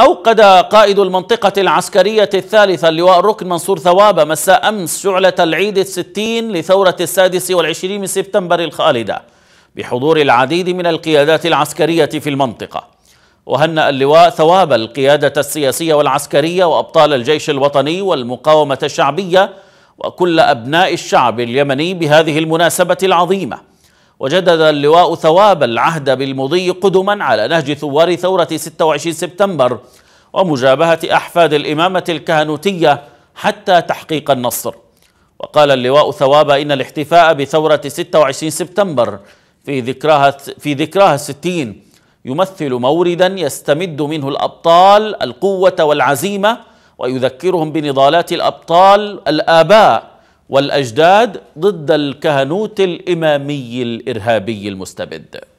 أوقد قائد المنطقة العسكرية الثالثة اللواء الركن منصور ثوابة مساء أمس شعلة العيد الستين لثورة السادس والعشرين من سبتمبر الخالدة بحضور العديد من القيادات العسكرية في المنطقة وهنأ اللواء ثوابة القيادة السياسية والعسكرية وأبطال الجيش الوطني والمقاومة الشعبية وكل أبناء الشعب اليمني بهذه المناسبة العظيمة وجدد اللواء ثواب العهد بالمضي قدما على نهج ثوار ثورة 26 سبتمبر ومجابهة أحفاد الإمامة الكهنوتية حتى تحقيق النصر وقال اللواء ثواب إن الاحتفاء بثورة 26 سبتمبر في ذكراها في ذكراها الستين يمثل موردا يستمد منه الأبطال القوة والعزيمة ويذكرهم بنضالات الأبطال الآباء والأجداد ضد الكهنوت الإمامي الإرهابي المستبد